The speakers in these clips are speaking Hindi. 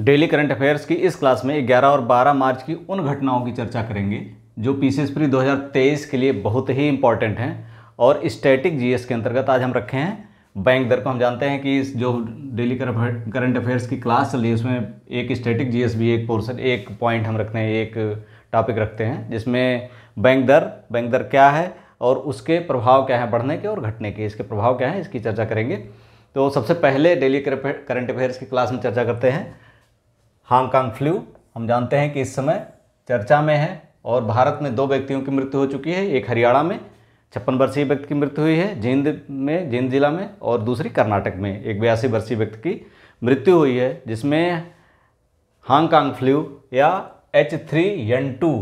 डेली करंट अफेयर्स की इस क्लास में 11 और 12 मार्च की उन घटनाओं की चर्चा करेंगे जो पीसीएस प्री 2023 के लिए बहुत ही इंपॉर्टेंट हैं और स्टैटिक जीएस के अंतर्गत आज हम रखे हैं बैंक दर को हम जानते हैं कि इस जो डेली करंट अफेयर्स की क्लास चल रही है उसमें एक स्टैटिक जीएस भी एक पोर्सन एक पॉइंट हम रखते हैं एक टॉपिक रखते हैं जिसमें बैंक दर बैंक दर क्या है और उसके प्रभाव क्या है बढ़ने के और घटने के इसके प्रभाव क्या है इसकी चर्चा करेंगे तो सबसे पहले डेली करंट अफेयर्स की क्लास में चर्चा करते हैं हांगकांग फ्लू हम जानते हैं कि इस समय चर्चा में है और भारत में दो व्यक्तियों की मृत्यु हो चुकी है एक हरियाणा में छप्पन वर्षीय व्यक्ति की मृत्यु हुई है जींद में जींद जिला में और दूसरी कर्नाटक में एक बयासी वर्षीय व्यक्ति की मृत्यु हुई है जिसमें हांगकांग फ्लू या एच थ्री एन टू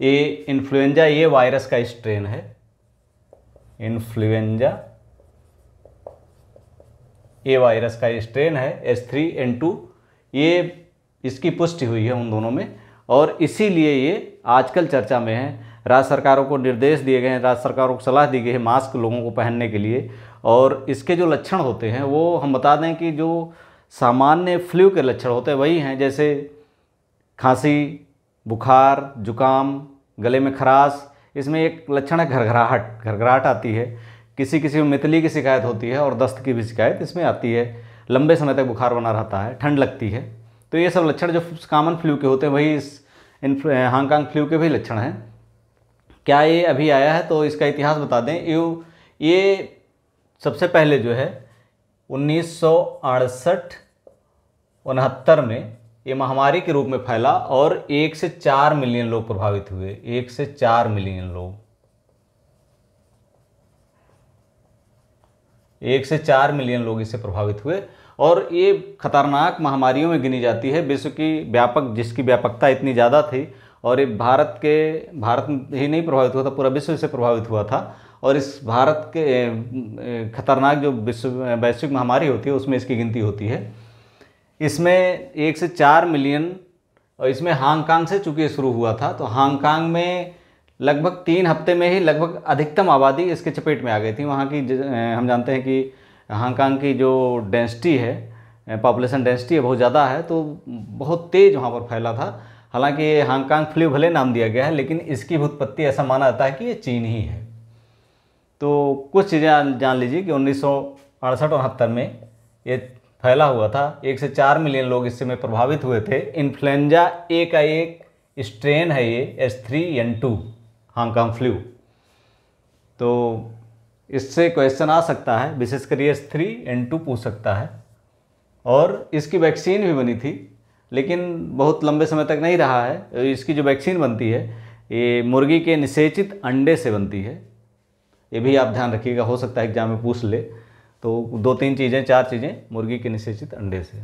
ये इन्फ्लुएंजा ये वायरस का स्ट्रेन है इन्फ्लुएंजा ए वायरस का स्ट्रेन है एच थ्री एन टू ये इसकी पुष्टि हुई है उन दोनों में और इसीलिए ये आजकल चर्चा में है राज्य सरकारों को निर्देश दिए गए हैं राज्य सरकारों को सलाह दी गई है मास्क लोगों को पहनने के लिए और इसके जो लक्षण होते हैं वो हम बता दें कि जो सामान्य फ्लू के लक्षण होते हैं वही हैं जैसे खांसी बुखार जुकाम गले में खराश इसमें एक लक्षण है घरघराहट घरघराहट आती है किसी किसी में मितली की शिकायत होती है और दस्त की भी शिकायत इसमें आती है लंबे समय तक बुखार बना रहता है ठंड लगती है तो ये सब लक्षण जो कामन फ्लू के होते हैं वही इस हांगकांग फ्लू के भी लक्षण हैं क्या ये अभी आया है तो इसका इतिहास बता दें यू ये सबसे पहले जो है उन्नीस सौ में ये महामारी के रूप में फैला और एक से चार मिलियन लोग प्रभावित हुए एक से चार मिलियन लोग एक से चार मिलियन लोग इससे प्रभावित हुए और ये खतरनाक महामारियों में गिनी जाती है विश्व की व्यापक जिसकी व्यापकता इतनी ज़्यादा थी और ये भारत के भारत ही नहीं प्रभावित हुआ था पूरा विश्व से प्रभावित हुआ था और इस भारत के खतरनाक जो विश्व वैश्विक महामारी होती है उसमें इसकी गिनती होती है इसमें एक से चार मिलियन और इसमें हांगकांग से चूँकि शुरू हुआ था तो हांगकांग में लगभग तीन हफ्ते में ही लगभग अधिकतम आबादी इसके चपेट में आ गई थी वहाँ की हम जानते हैं कि हांगकांग की जो डेंसिटी है पॉपुलेशन डेंसिटी है बहुत ज़्यादा है तो बहुत तेज़ वहाँ पर फैला था हालांकि ये हांगकांग फ्लू भले नाम दिया गया है लेकिन इसकी उत्पत्ति ऐसा माना जाता है कि ये चीन ही है तो कुछ चीज़ें जान लीजिए कि उन्नीस सौ अड़सठ उनहत्तर में ये फैला हुआ था एक से चार मिलियन लोग इससे में प्रभावित हुए थे इन्फ्लुएंजा ए का एक स्ट्रेन है ये S three N two Hong Kong flu तो इससे क्वेश्चन आ सकता है विशेषकर ये थ्री एन टू पूछ सकता है और इसकी वैक्सीन भी बनी थी लेकिन बहुत लंबे समय तक नहीं रहा है इसकी जो वैक्सीन बनती है ये मुर्गी के निषेचित अंडे से बनती है ये भी आप ध्यान रखिएगा हो सकता है एग्जाम में पूछ ले तो दो तीन चीज़ें चार चीज़ें मुर्गी के निषेचित अंडे से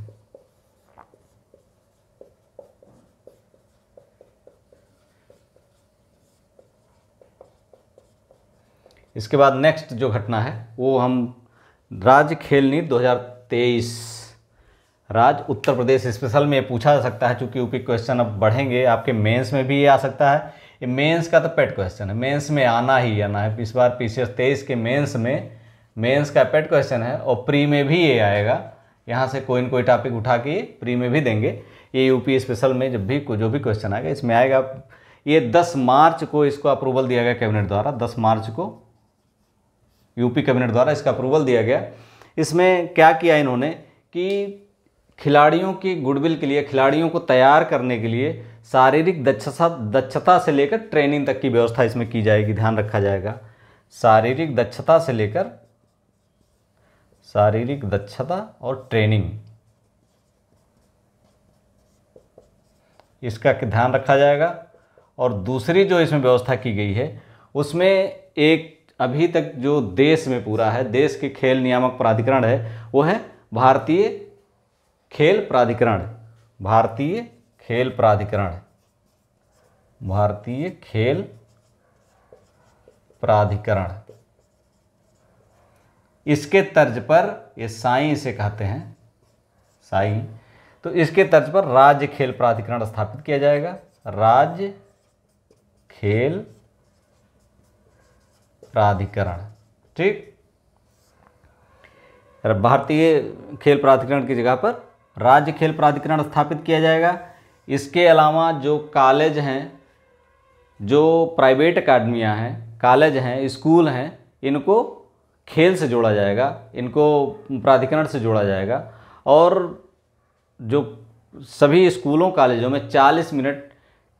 इसके बाद नेक्स्ट जो घटना है वो हम राज्य खेल नीति दो राज्य उत्तर प्रदेश स्पेशल में पूछा जा सकता है चूँकि यूपी क्वेश्चन अब बढ़ेंगे आपके मेंस में भी ये आ सकता है ये मेंस का तो पेट क्वेश्चन है मेंस में आना ही आना है इस बार पी सी तेईस के मेंस में मेंस का पेट क्वेश्चन है और प्री में भी ये आएगा यहाँ से कोई ना कोई टॉपिक उठा के प्री में भी देंगे ये यूपी स्पेशल में जब भी जो भी क्वेश्चन आएगा इसमें आएगा ये दस मार्च को इसको अप्रूवल दिया गया कैबिनेट द्वारा दस मार्च को यूपी कैबिनेट द्वारा इसका अप्रूवल दिया गया इसमें क्या किया इन्होंने कि खिलाड़ियों की गुडविल के लिए खिलाड़ियों को तैयार करने के लिए शारीरिक दक्षता दक्षता से लेकर ट्रेनिंग तक की व्यवस्था इसमें की जाएगी ध्यान रखा जाएगा शारीरिक दक्षता से लेकर शारीरिक दक्षता और ट्रेनिंग इसका ध्यान रखा जाएगा और दूसरी जो इसमें व्यवस्था की गई है उसमें एक अभी तक जो देश में पूरा है देश के खेल नियामक प्राधिकरण है वो है भारतीय खेल प्राधिकरण भारतीय खेल प्राधिकरण भारतीय खेल प्राधिकरण इसके तर्ज पर ये साई इसे कहते हैं साई तो इसके तर्ज पर राज्य खेल प्राधिकरण स्थापित किया जाएगा राज्य खेल प्राधिकरण ठीक भारतीय खेल प्राधिकरण की जगह पर राज्य खेल प्राधिकरण स्थापित किया जाएगा इसके अलावा जो कॉलेज हैं जो प्राइवेट अकाडमियाँ हैं कॉलेज हैं स्कूल हैं इनको खेल से जोड़ा जाएगा इनको प्राधिकरण से जोड़ा जाएगा और जो सभी स्कूलों कॉलेजों में 40 मिनट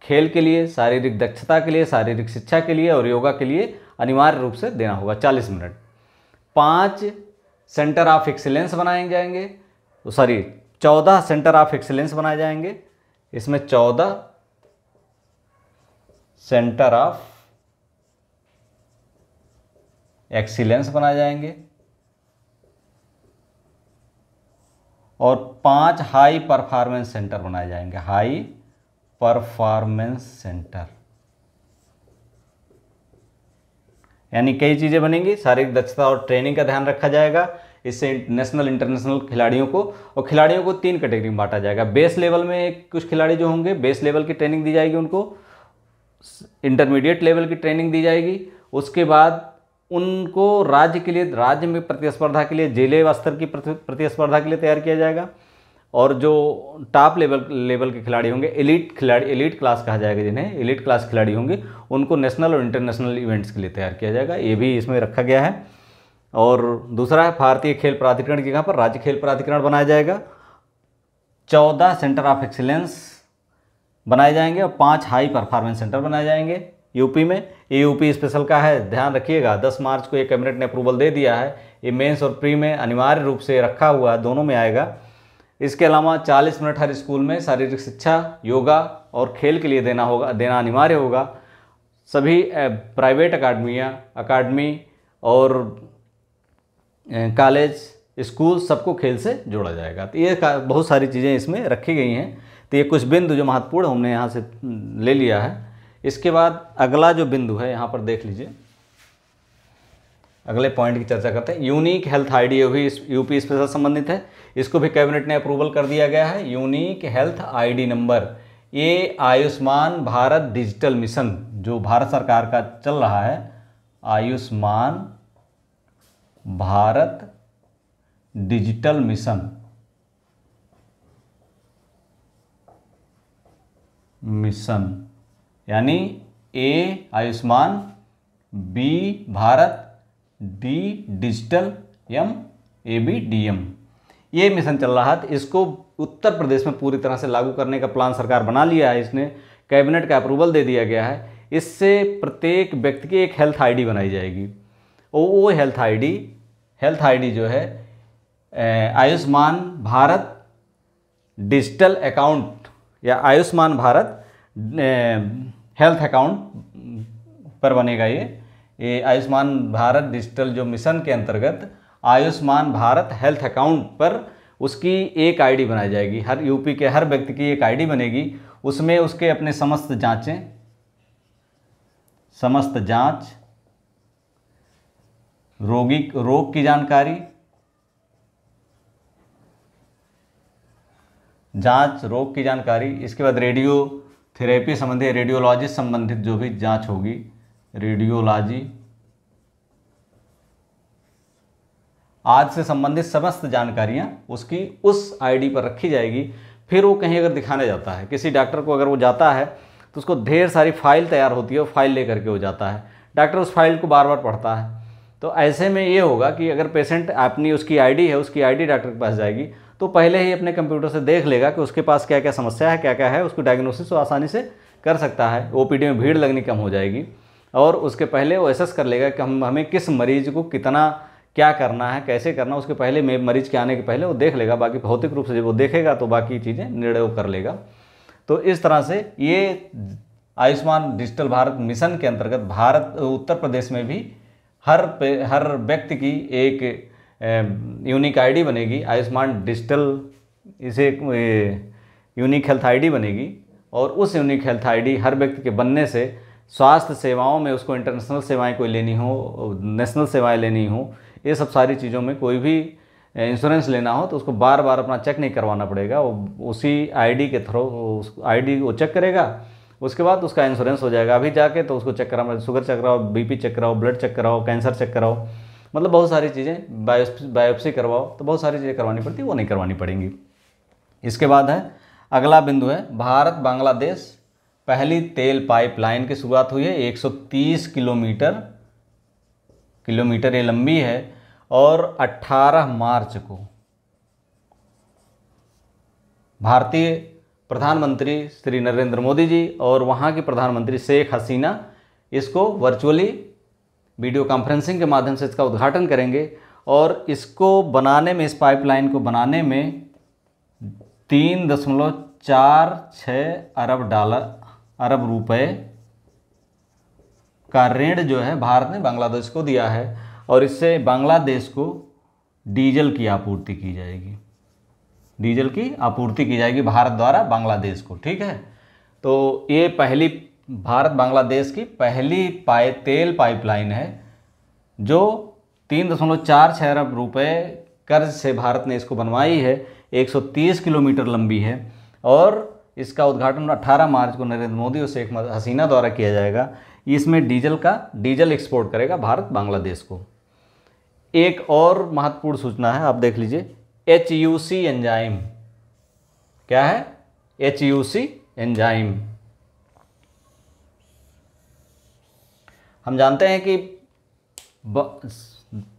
खेल के लिए शारीरिक दक्षता के लिए शारीरिक शिक्षा के लिए और योगा के लिए अनिवार्य रूप से देना होगा चालीस मिनट पाँच सेंटर ऑफ एक्सीलेंस बनाए जाएंगे तो सॉरी चौदह सेंटर ऑफ एक्सीलेंस बनाए जाएंगे इसमें चौदह सेंटर ऑफ एक्सीलेंस बनाए जाएंगे और पांच हाई परफॉर्मेंस सेंटर बनाए जाएंगे हाई परफॉर्मेंस सेंटर यानी कई चीज़ें बनेंगी शारीरिक दक्षता और ट्रेनिंग का ध्यान रखा जाएगा इससे नेशनल इंटरनेशनल खिलाड़ियों को और खिलाड़ियों को तीन कैटेगरी में बांटा जाएगा बेस लेवल में कुछ खिलाड़ी जो होंगे बेस लेवल की ट्रेनिंग दी जाएगी उनको इंटरमीडिएट लेवल की ट्रेनिंग दी जाएगी उसके बाद उनको राज्य के लिए राज्य में प्रतिस्पर्धा के लिए जिले स्तर की प्रतिस्पर्धा के लिए तैयार किया जाएगा और जो टॉप लेवल लेवल के खिलाड़ी होंगे एलिट खिलाड़ी एलिट क्लास कहा जाएगा जिन्हें एलिट क्लास खिलाड़ी होंगे उनको नेशनल और इंटरनेशनल इवेंट्स के लिए तैयार किया जाएगा ये भी इसमें रखा गया है और दूसरा है भारतीय खेल प्राधिकरण की जगह पर राज्य खेल प्राधिकरण बनाया जाएगा चौदह सेंटर ऑफ एक्सीलेंस बनाए जाएंगे और पाँच हाई परफॉर्मेंस सेंटर बनाए जाएंगे यूपी में ये यूपी स्पेशल का है ध्यान रखिएगा 10 मार्च को ये कैबिनेट ने अप्रूवल दे दिया है ये मेंस और प्री में अनिवार्य रूप से रखा हुआ है दोनों में आएगा इसके अलावा 40 मिनट हर स्कूल में शारीरिक शिक्षा योगा और खेल के लिए देना होगा देना अनिवार्य होगा सभी प्राइवेट अकाडमियाँ अकाडमी और कॉलेज स्कूल सबको खेल से जोड़ा जाएगा तो ये बहुत सारी चीज़ें इसमें रखी गई हैं तो ये कुछ बिंदु जो महत्वपूर्ण हमने यहाँ से ले लिया है इसके बाद अगला जो बिंदु है यहाँ पर देख लीजिए अगले पॉइंट की चर्चा करते हैं यूनिक हेल्थ आईडी भी यूपी इसके साथ संबंधित है इसको भी कैबिनेट ने अप्रूवल कर दिया गया है यूनिक हेल्थ आईडी नंबर ये आयुष्मान भारत डिजिटल मिशन जो भारत सरकार का चल रहा है Ayushman Bharat digital mission mission यानी A Ayushman B Bharat D digital M A B D M ये मिशन चल रहा है इसको उत्तर प्रदेश में पूरी तरह से लागू करने का प्लान सरकार बना लिया है इसने कैबिनेट का अप्रूवल दे दिया गया है इससे प्रत्येक व्यक्ति की एक हेल्थ आईडी बनाई जाएगी और वो हेल्थ आईडी हेल्थ आईडी जो है आयुष्मान भारत डिजिटल अकाउंट या आयुष्मान भारत हेल्थ अकाउंट पर बनेगा ये ये आयुष्मान भारत डिजिटल जो मिशन के अंतर्गत आयुष्मान भारत हेल्थ अकाउंट पर उसकी एक आईडी बनाई जाएगी हर यूपी के हर व्यक्ति की एक आईडी बनेगी उसमें उसके अपने समस्त जांचें समस्त जांच रोगी रोग की जानकारी जांच रोग की जानकारी इसके बाद रेडियो थेरेपी संबंधी रेडियोलॉजिस्ट संबंधित जो भी जांच होगी रेडियोलॉजी आज से संबंधित समस्त जानकारियां उसकी उस आईडी पर रखी जाएगी फिर वो कहीं अगर दिखाने जाता है किसी डॉक्टर को अगर वो जाता है तो उसको ढेर सारी फाइल तैयार होती है और फाइल लेकर के वो जाता है डॉक्टर उस फाइल को बार बार पढ़ता है तो ऐसे में ये होगा कि अगर पेशेंट अपनी उसकी आईडी है उसकी आईडी डॉक्टर के पास जाएगी तो पहले ही अपने कंप्यूटर से देख लेगा कि उसके पास क्या क्या समस्या है क्या क्या है उसको डायग्नोसिस वो आसानी से कर सकता है ओ में भीड़ लगनी कम हो जाएगी और उसके पहले वो एसेस कर लेगा कि हम हमें किस मरीज़ को कितना क्या करना है कैसे करना है उसके पहले मे मरीज के आने के पहले वो देख लेगा बाकी भौतिक रूप से जब वो देखेगा तो बाकी चीज़ें निर्णय कर लेगा तो इस तरह से ये आयुष्मान डिजिटल भारत मिशन के अंतर्गत भारत उत्तर प्रदेश में भी हर पे हर व्यक्ति की एक यूनिक आईडी बनेगी आयुष्मान डिजिटल इसे यूनिक हेल्थ आईडी बनेगी और उस यूनिक हेल्थ आईडी हर व्यक्ति के बनने से स्वास्थ्य सेवाओं में उसको इंटरनेशनल सेवाएं कोई लेनी हो नेशनल सेवाएं लेनी हो ये सब सारी चीज़ों में कोई भी इंश्योरेंस लेना हो तो उसको बार बार अपना चेक नहीं करवाना पड़ेगा वो उसी आईडी के थ्रू उस आईडी वो चेक करेगा उसके बाद उसका इंश्योरेंस हो जाएगा अभी जाके तो उसको चेक कराओ शुगर चेक कराओ बीपी चेक कराओ ब्लड चेक कराओ कैंसर चेक कराओ मतलब बहुत सारी चीज़ें बायोप्सी करवाओ तो बहुत सारी चीज़ें करवानी पड़ती वो नहीं करवानी पड़ेंगी इसके बाद है अगला बिंदु है भारत बांग्लादेश पहली तेल पाइपलाइन की शुरुआत हुई है 130 किलोमीटर किलोमीटर ये लंबी है और 18 मार्च को भारतीय प्रधानमंत्री श्री नरेंद्र मोदी जी और वहाँ की प्रधानमंत्री शेख हसीना इसको वर्चुअली वीडियो कॉन्फ्रेंसिंग के माध्यम से इसका उद्घाटन करेंगे और इसको बनाने में इस पाइपलाइन को बनाने में तीन दशमलव चार छः अरब डॉलर अरब रुपए का ऋण जो है भारत ने बांग्लादेश को दिया है और इससे बांग्लादेश को डीजल की आपूर्ति की जाएगी डीजल की आपूर्ति की जाएगी भारत द्वारा बांग्लादेश को ठीक है तो ये पहली भारत बांग्लादेश की पहली पाए तेल पाइपलाइन है जो तीन दशमलव चार छः अरब रुपये कर्ज से भारत ने इसको बनवाई है 130 किलोमीटर लंबी है और इसका उद्घाटन 18 मार्च को नरेंद्र मोदी और शेख हसीना द्वारा किया जाएगा इसमें डीजल का डीजल एक्सपोर्ट करेगा भारत बांग्लादेश को एक और महत्वपूर्ण सूचना है आप देख लीजिए एच यू सी एंजाइम क्या है एच यू सी एंजाइम हम जानते हैं कि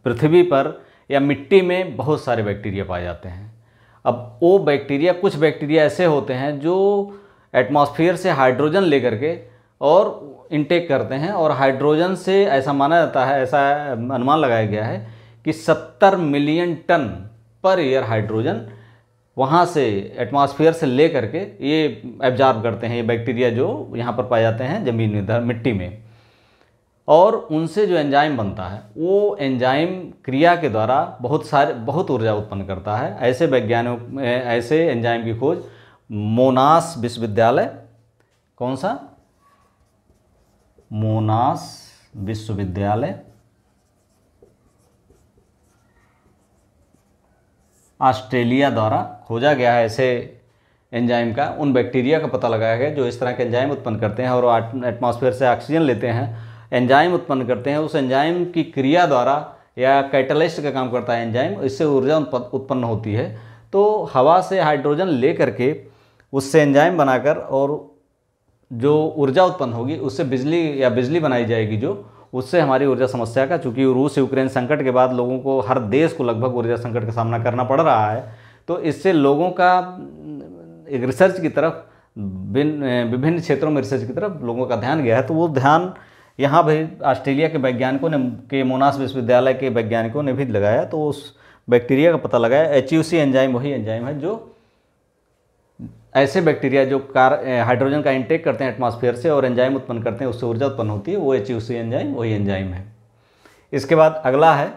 पृथ्वी पर या मिट्टी में बहुत सारे बैक्टीरिया पाए जाते हैं अब वो बैक्टीरिया कुछ बैक्टीरिया ऐसे होते हैं जो एटमॉस्फेयर से हाइड्रोजन लेकर के और इनटेक करते हैं और हाइड्रोजन से ऐसा माना जाता है ऐसा अनुमान लगाया गया है कि 70 million ton per year hydrogen वहाँ से एटमॉस्फेयर से ले करके ये एब्जॉर्ब करते हैं ये बैक्टीरिया जो यहाँ पर पाए जाते हैं ज़मीन में मिट्टी में और उनसे जो एंजाइम बनता है वो एंजाइम क्रिया के द्वारा बहुत सारे बहुत ऊर्जा उत्पन्न करता है ऐसे वैज्ञानिक ऐसे एंजाइम की खोज मोनास विश्वविद्यालय कौन सा मोनास विश्वविद्यालय ऑस्ट्रेलिया द्वारा खोजा गया है ऐसे एंजाइम का उन बैक्टीरिया का पता लगाया गया जो इस तरह के एंजाइम उत्पन्न करते हैं और एटमॉस्फेयर से ऑक्सीजन लेते हैं एंजाइम उत्पन्न करते हैं उस एंजाइम की क्रिया द्वारा या कैटलिस्ट का काम करता है एंजाइम इससे ऊर्जा उत्पन्न होती है तो हवा से हाइड्रोजन ले करके उससे एंजाइम बनाकर और जो ऊर्जा उत्पन्न होगी उससे बिजली या बिजली बनाई जाएगी जो उससे हमारी ऊर्जा समस्या का चूँकि रूस यूक्रेन संकट के बाद लोगों को हर देश को लगभग ऊर्जा संकट का सामना करना पड़ रहा है तो इससे लोगों का एक रिसर्च की तरफ विभिन्न क्षेत्रों में रिसर्च की तरफ लोगों का ध्यान गया है तो वो ध्यान यहाँ भी ऑस्ट्रेलिया के वैज्ञानिकों ने के मोनास विश्वविद्यालय के वैज्ञानिकों ने भी लगाया तो उस बैक्टीरिया का पता लगाया एच यू सी एंजाइम वही एंजाइम है जो ऐसे बैक्टीरिया जो कार हाइड्रोजन का इंटेक करते हैं एटमॉस्फेयर से और एंजाइम उत्पन्न करते हैं उससे ऊर्जा उत्पन्न होती है वो एच यू सी एंजाइम वही एंजाइम है इसके बाद अगला है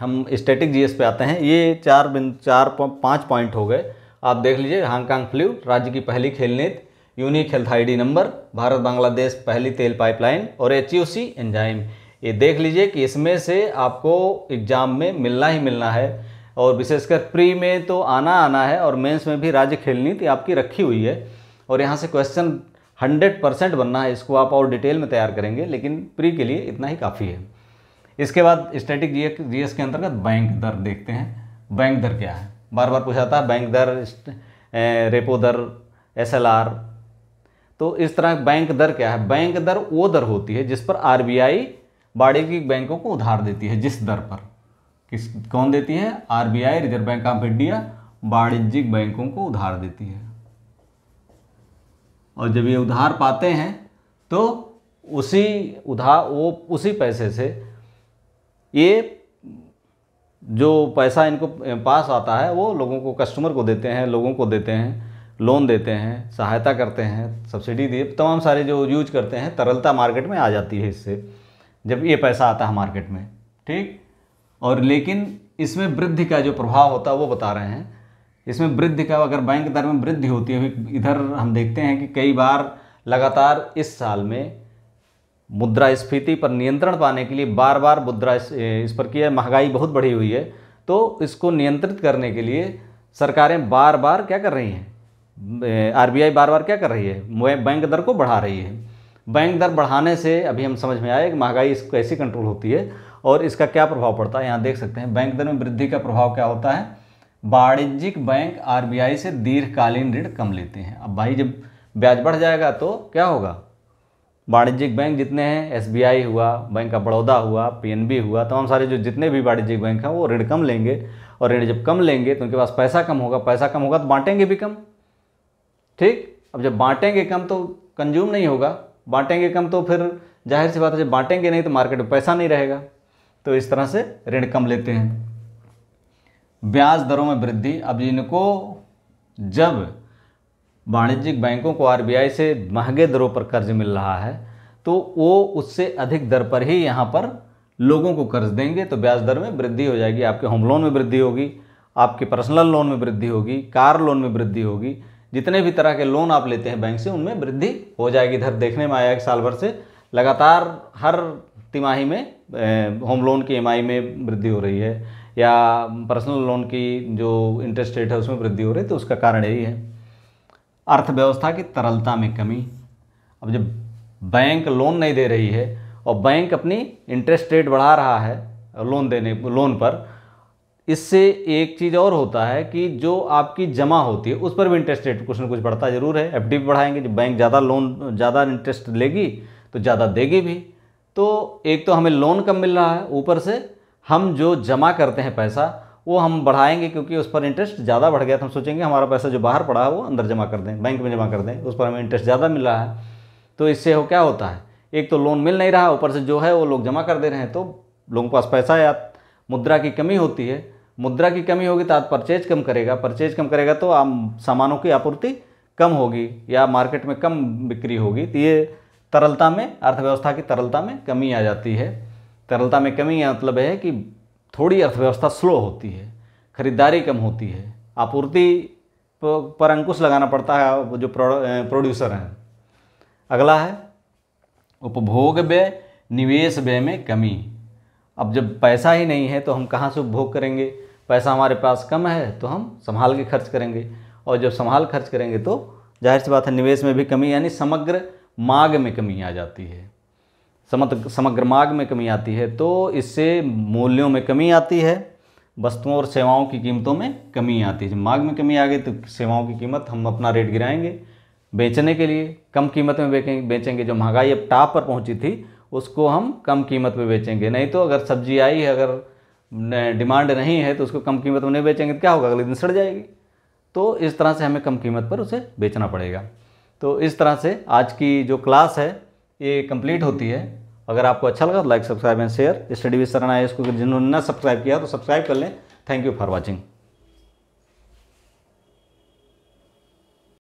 हम स्टैटिक जीएस पे आते हैं ये चार बिन चार पाँच पॉइंट हो गए आप देख लीजिए हांगकांग फ्लू राज्य की पहली खेलनीत unique health ID number Bharat Bangladesh पहली तेल पाइपलाइन और एच e एंजाइम ये देख लीजिए कि इसमें से आपको एग्ज़ाम में मिलना ही मिलना है और विशेषकर प्री में तो आना आना है और मेंस में भी राज्य खेल नीति आपकी रखी हुई है और यहाँ से क्वेश्चन हंड्रेड परसेंट बनना है इसको आप और डिटेल में तैयार करेंगे लेकिन प्री के लिए इतना ही काफ़ी है इसके बाद स्टैटिक जी एस के अंतर्गत बैंक दर देखते हैं बैंक दर क्या है बार बार पूछा था बैंक दर रेपो दर एस एल आर तो इस तरह बैंक दर क्या है बैंक दर वो दर होती है जिस पर आरबीआई वाणिज्यिक बैंकों को उधार देती है जिस दर पर किस कौन देती है RBI reserve bank of India वाणिज्यिक बैंकों को उधार देती है और जब ये उधार पाते हैं तो उसी उधार वो उसी पैसे से ये जो पैसा इनको पास आता है वो लोगों को कस्टमर को देते हैं लोगों को देते हैं लोन देते हैं सहायता करते हैं सब्सिडी दिए तमाम सारे जो यूज करते हैं तरलता मार्केट में आ जाती है इससे जब ये पैसा आता है मार्केट में ठीक और लेकिन इसमें वृद्धि का जो प्रभाव होता है वो बता रहे हैं इसमें वृद्धि का अगर बैंक दर में वृद्धि होती है इधर हम देखते हैं कि कई बार लगातार इस साल में मुद्रास्फीति पर नियंत्रण पाने के लिए बार बार मुद्रा इस, इस पर किया महंगाई बहुत बढ़ी हुई है तो इसको नियंत्रित करने के लिए सरकारें बार बार क्या कर रही हैं आरबीआई बार बार क्या कर रही है बैंक दर को बढ़ा रही है बैंक दर बढ़ाने से अभी हम समझ में आए कि महंगाई इसको कैसे कंट्रोल होती है और इसका क्या प्रभाव पड़ता है यहाँ देख सकते हैं बैंक दर में वृद्धि का प्रभाव क्या होता है वाणिज्यिक बैंक आर से दीर्घकालीन ऋण कम लेते हैं अब भाई जब ब्याज बढ़ जाएगा तो क्या होगा वाणिज्यिक बैंक जितने हैं एस हुआ बैंक ऑफ बड़ौदा हुआ पी हुआ तमाम सारे जो जितने भी वाणिज्यिक बैंक हैं वो ऋण कम लेंगे और ऋण जब कम लेंगे तो उनके पास पैसा कम होगा पैसा कम होगा तो बांटेंगे भी कम ठीक अब जब बांटेंगे कम तो कंज्यूम नहीं होगा बांटेंगे कम तो फिर जाहिर सी बात है जब बांटेंगे नहीं तो मार्केट में पैसा नहीं रहेगा तो इस तरह से ऋण कम लेते हैं ब्याज दरों में वृद्धि अब इनको जब वाणिज्यिक बैंकों को आरबीआई से महंगे दरों पर कर्ज मिल रहा है तो वो उससे अधिक दर पर ही यहाँ पर लोगों को कर्ज देंगे तो ब्याज दर में वृद्धि हो जाएगी आपके होम लोन में वृद्धि होगी आपके पर्सनल लोन में वृद्धि होगी कार लोन में वृद्धि होगी जितने भी तरह के लोन आप लेते हैं बैंक से उनमें वृद्धि हो जाएगी इधर देखने में आया कि साल भर से लगातार हर तिमाही में होम लोन की एम में वृद्धि हो रही है या पर्सनल लोन की जो इंटरेस्ट रेट है उसमें वृद्धि हो रही है तो उसका कारण यही है अर्थव्यवस्था की तरलता में कमी अब जब बैंक लोन नहीं दे रही है और बैंक अपनी इंटरेस्ट रेट बढ़ा रहा है लोन देने लोन पर इससे एक चीज़ और होता है कि जो आपकी जमा होती है उस पर भी इंटरेस्ट रेट कुछ ना कुछ बढ़ता जरूर है एफडी डी बढ़ाएंगे जब बैंक ज़्यादा लोन ज़्यादा इंटरेस्ट लेगी तो ज़्यादा देगी भी तो एक तो हमें लोन कम मिल रहा है ऊपर से हम जो जमा करते हैं पैसा वो हम बढ़ाएंगे क्योंकि उस पर इंटरेस्ट ज़्यादा बढ़ गया तो हम सोचेंगे हमारा पैसा जो बाहर पड़ा है वो अंदर जमा कर दें बैंक में जमा कर दें उस पर हमें इंटरेस्ट ज़्यादा मिल रहा है तो इससे हो क्या होता है एक तो लोन मिल नहीं रहा ऊपर से जो है वो लोग जमा कर दे रहे हैं तो लोगों के पास पैसा या मुद्रा की कमी होती है मुद्रा की कमी होगी तो आप परचेज कम करेगा परचेज कम करेगा तो आप सामानों की आपूर्ति कम होगी या मार्केट में कम बिक्री होगी तो ये तरलता में अर्थव्यवस्था की तरलता में कमी आ जाती है तरलता में कमी का मतलब है कि थोड़ी अर्थव्यवस्था स्लो होती है खरीदारी कम होती है आपूर्ति पर अंकुश लगाना पड़ता है जो प्रोड्यूसर हैं अगला है उपभोग व्यय निवेश व्यय में कमी अब जब पैसा ही नहीं है तो हम कहाँ से उपभोग करेंगे पैसा हमारे पास कम है तो हम संभाल के खर्च करेंगे और जब संभाल खर्च करेंगे तो जाहिर सी बात है निवेश में भी कमी यानी समग्र माग में कमी आ जाती है समग्र माग में कमी आती है तो इससे मूल्यों में कमी आती है वस्तुओं और सेवाओं की कीमतों में कमी आती है जब मांग में कमी आ गई तो सेवाओं की कीमत हम अपना रेट गिराएंगे बेचने के लिए कम कीमत में बेचेंगे बेचेंगे जो महंगाई अब टाप पर पहुंची थी उसको हम कम कीमत में बेचेंगे नहीं तो अगर सब्जी आई है अगर डिमांड नहीं है तो उसको कम कीमत में नहीं बेचेंगे तो क्या होगा अगले दिन सड़ जाएगी तो इस तरह से हमें कम कीमत पर उसे बेचना पड़ेगा तो इस तरह से आज की जो क्लास है ये कंप्लीट होती है अगर आपको अच्छा लगा तो like subscribe and share study विस्तरण सरना इसको जिन्होंने ना सब्सक्राइब किया तो सब्सक्राइब कर लें थैंक यू फॉर वॉचिंग